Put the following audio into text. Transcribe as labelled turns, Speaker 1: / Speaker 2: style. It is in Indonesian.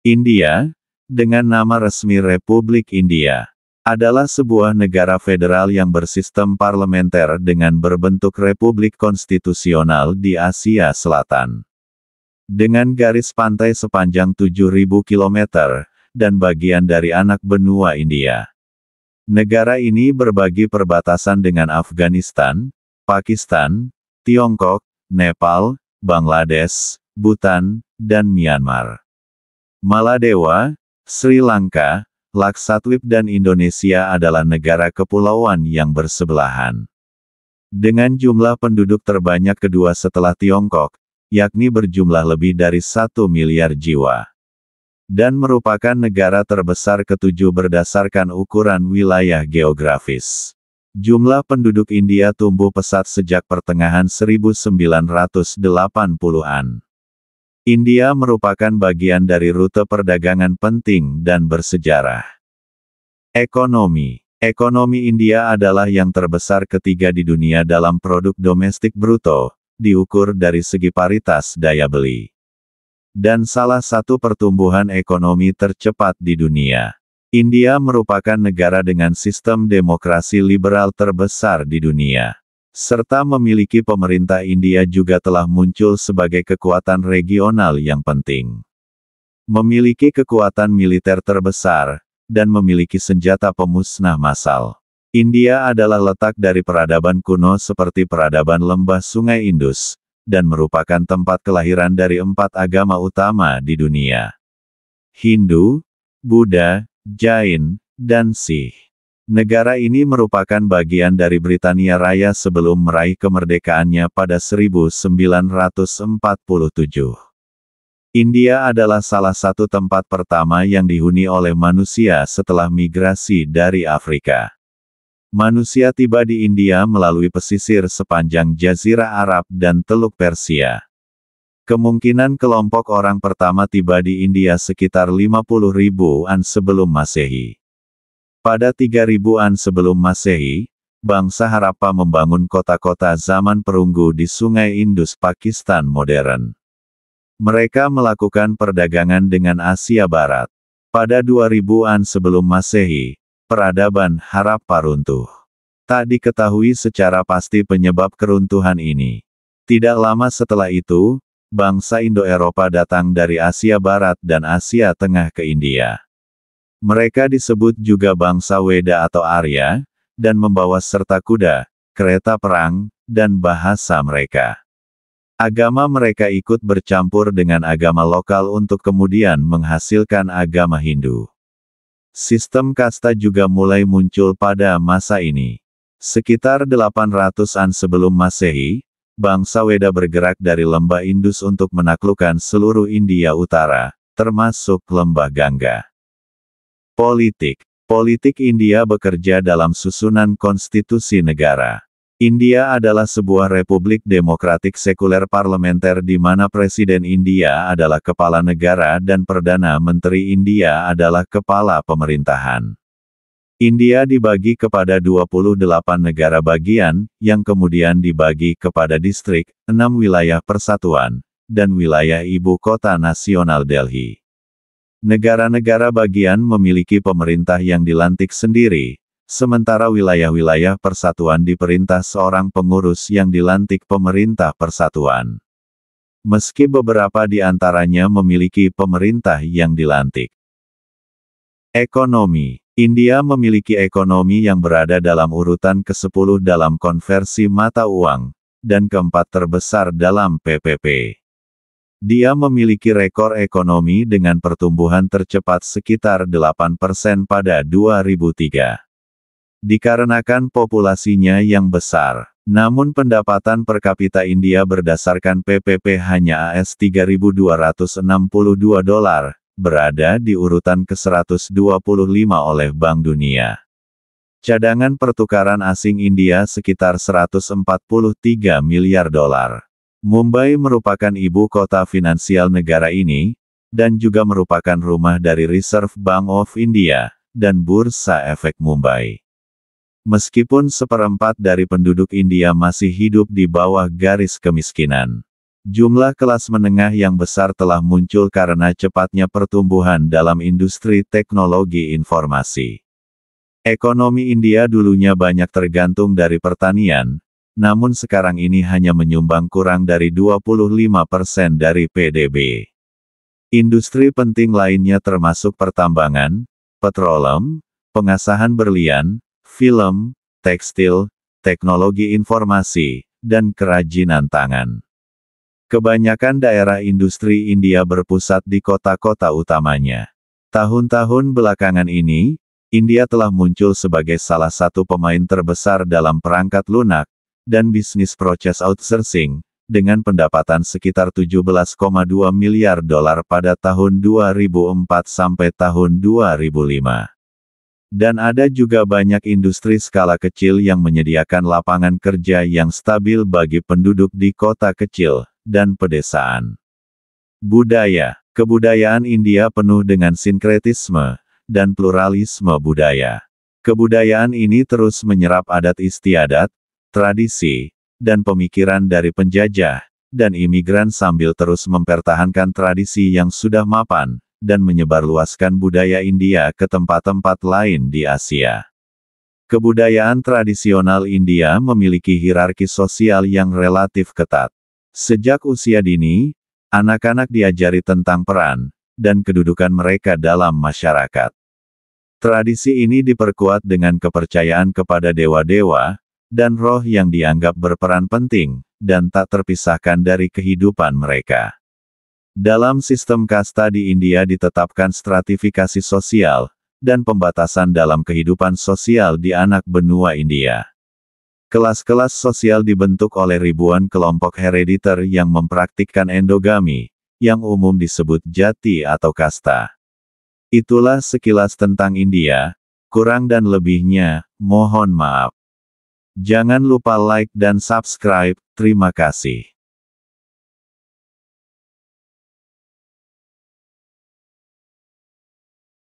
Speaker 1: India, dengan nama resmi Republik India, adalah sebuah negara federal yang bersistem parlementer dengan berbentuk republik konstitusional di Asia Selatan. Dengan garis pantai sepanjang 7.000 km, dan bagian dari anak benua India. Negara ini berbagi perbatasan dengan Afghanistan, Pakistan, Tiongkok, Nepal, Bangladesh, Bhutan, dan Myanmar. Maladewa, Sri Lanka, Laksatwip dan Indonesia adalah negara kepulauan yang bersebelahan. Dengan jumlah penduduk terbanyak kedua setelah Tiongkok, yakni berjumlah lebih dari satu miliar jiwa. Dan merupakan negara terbesar ketujuh berdasarkan ukuran wilayah geografis. Jumlah penduduk India tumbuh pesat sejak pertengahan 1980-an. India merupakan bagian dari rute perdagangan penting dan bersejarah. Ekonomi Ekonomi India adalah yang terbesar ketiga di dunia dalam produk domestik bruto, diukur dari segi paritas daya beli. Dan salah satu pertumbuhan ekonomi tercepat di dunia. India merupakan negara dengan sistem demokrasi liberal terbesar di dunia serta memiliki pemerintah India juga telah muncul sebagai kekuatan regional yang penting. Memiliki kekuatan militer terbesar, dan memiliki senjata pemusnah massal. India adalah letak dari peradaban kuno seperti peradaban lembah sungai Indus, dan merupakan tempat kelahiran dari empat agama utama di dunia. Hindu, Buddha, Jain, dan Sikh. Negara ini merupakan bagian dari Britania Raya sebelum meraih kemerdekaannya pada 1947. India adalah salah satu tempat pertama yang dihuni oleh manusia setelah migrasi dari Afrika. Manusia tiba di India melalui pesisir sepanjang Jazirah Arab dan Teluk Persia. Kemungkinan kelompok orang pertama tiba di India sekitar 50 ribuan sebelum Masehi. Pada 3000-an sebelum Masehi, bangsa Harappa membangun kota-kota zaman perunggu di Sungai Indus Pakistan modern. Mereka melakukan perdagangan dengan Asia Barat. Pada 2000-an sebelum Masehi, peradaban Harappa runtuh. Tak diketahui secara pasti penyebab keruntuhan ini. Tidak lama setelah itu, bangsa Indo-Eropa datang dari Asia Barat dan Asia Tengah ke India. Mereka disebut juga bangsa Weda atau Arya, dan membawa serta kuda, kereta perang, dan bahasa mereka. Agama mereka ikut bercampur dengan agama lokal untuk kemudian menghasilkan agama Hindu. Sistem kasta juga mulai muncul pada masa ini. Sekitar 800-an sebelum Masehi, bangsa Weda bergerak dari lembah Indus untuk menaklukkan seluruh India Utara, termasuk lembah Gangga. Politik Politik India bekerja dalam susunan konstitusi negara. India adalah sebuah republik demokratik sekuler parlementer di mana Presiden India adalah kepala negara dan Perdana Menteri India adalah kepala pemerintahan. India dibagi kepada 28 negara bagian, yang kemudian dibagi kepada distrik, 6 wilayah persatuan, dan wilayah ibu kota nasional Delhi. Negara-negara bagian memiliki pemerintah yang dilantik sendiri, sementara wilayah-wilayah persatuan diperintah seorang pengurus yang dilantik pemerintah persatuan. Meski beberapa di antaranya memiliki pemerintah yang dilantik. Ekonomi India memiliki ekonomi yang berada dalam urutan ke-10 dalam konversi mata uang, dan keempat terbesar dalam PPP. Dia memiliki rekor ekonomi dengan pertumbuhan tercepat sekitar 8% pada 2003. Dikarenakan populasinya yang besar, namun pendapatan per kapita India berdasarkan PPP hanya AS 3.262 dolar, berada di urutan ke-125 oleh Bank Dunia. Cadangan pertukaran asing India sekitar 143 miliar dolar. Mumbai merupakan ibu kota finansial negara ini, dan juga merupakan rumah dari Reserve Bank of India, dan Bursa Efek Mumbai. Meskipun seperempat dari penduduk India masih hidup di bawah garis kemiskinan, jumlah kelas menengah yang besar telah muncul karena cepatnya pertumbuhan dalam industri teknologi informasi. Ekonomi India dulunya banyak tergantung dari pertanian, namun sekarang ini hanya menyumbang kurang dari 25% dari PDB. Industri penting lainnya termasuk pertambangan, petrolem, pengasahan berlian, film, tekstil, teknologi informasi, dan kerajinan tangan. Kebanyakan daerah industri India berpusat di kota-kota utamanya. Tahun-tahun belakangan ini, India telah muncul sebagai salah satu pemain terbesar dalam perangkat lunak, dan bisnis proses outsourcing, dengan pendapatan sekitar 17,2 miliar dolar pada tahun 2004 sampai tahun 2005. Dan ada juga banyak industri skala kecil yang menyediakan lapangan kerja yang stabil bagi penduduk di kota kecil dan pedesaan. Budaya Kebudayaan India penuh dengan sinkretisme dan pluralisme budaya. Kebudayaan ini terus menyerap adat istiadat, tradisi, dan pemikiran dari penjajah, dan imigran sambil terus mempertahankan tradisi yang sudah mapan, dan menyebarluaskan budaya India ke tempat-tempat lain di Asia. Kebudayaan tradisional India memiliki hierarki sosial yang relatif ketat. Sejak usia dini, anak-anak diajari tentang peran dan kedudukan mereka dalam masyarakat. Tradisi ini diperkuat dengan kepercayaan kepada dewa-dewa, dan roh yang dianggap berperan penting, dan tak terpisahkan dari kehidupan mereka. Dalam sistem kasta di India ditetapkan stratifikasi sosial, dan pembatasan dalam kehidupan sosial di anak benua India. Kelas-kelas sosial dibentuk oleh ribuan kelompok herediter yang mempraktikkan endogami, yang umum disebut jati atau kasta. Itulah sekilas tentang India, kurang dan lebihnya, mohon maaf. Jangan lupa like dan subscribe, terima kasih.